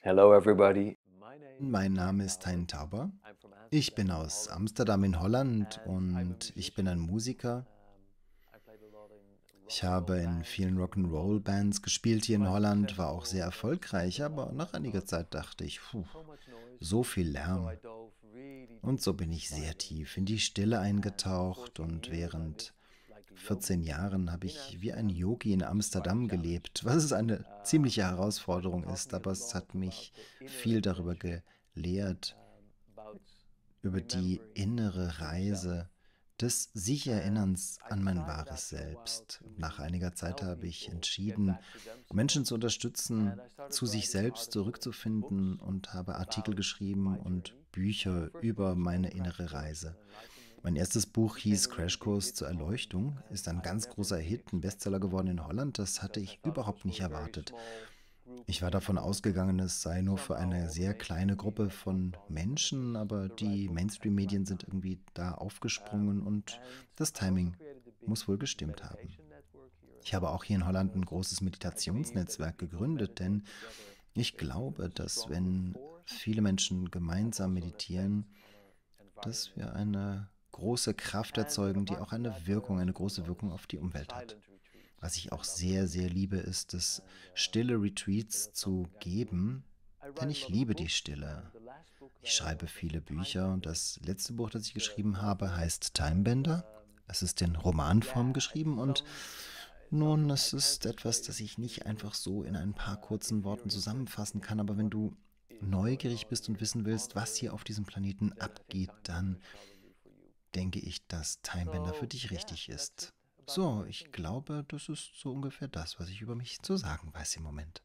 Hello everybody. Mein Name ist Hein Tauber. Ich bin aus Amsterdam in Holland und ich bin ein Musiker. Ich habe in vielen Rock'n'Roll Bands gespielt hier in Holland, war auch sehr erfolgreich, aber nach einiger Zeit dachte ich, puh, so viel Lärm. Und so bin ich sehr tief in die Stille eingetaucht und während 14 Jahren habe ich wie ein Yogi in Amsterdam gelebt, was eine ziemliche ah, Herausforderung ist, aber es hat mich viel darüber gelehrt, ähm, über die innere Reise des sich Erinnerns an mein wahres Selbst. Nach einiger Zeit habe ich entschieden, Menschen zu unterstützen, äh, zu sich selbst zurückzufinden und habe Artikel geschrieben und Bücher über meine innere Reise. Mein erstes Buch hieß Crash Course zur Erleuchtung, ist ein ganz großer Hit, ein Bestseller geworden in Holland. Das hatte ich überhaupt nicht erwartet. Ich war davon ausgegangen, es sei nur für eine sehr kleine Gruppe von Menschen, aber die Mainstream-Medien sind irgendwie da aufgesprungen und das Timing muss wohl gestimmt haben. Ich habe auch hier in Holland ein großes Meditationsnetzwerk gegründet, denn ich glaube, dass wenn viele Menschen gemeinsam meditieren, dass wir eine große Kraft erzeugen, die auch eine Wirkung, eine große Wirkung auf die Umwelt hat. Was ich auch sehr, sehr liebe, ist es, uh, stille Retreats zu geben, denn ich liebe die Stille. Ich schreibe viele Bücher und das letzte Buch, das ich geschrieben habe, heißt Timebender. Es ist in Romanform geschrieben und uh, nun, es ist etwas, das ich nicht einfach so in ein paar kurzen Worten zusammenfassen kann, aber wenn du neugierig bist und wissen willst, was hier auf diesem Planeten abgeht, dann denke ich, dass Timebender für dich richtig ist. So, ich glaube, das ist so ungefähr das, was ich über mich zu sagen weiß im Moment.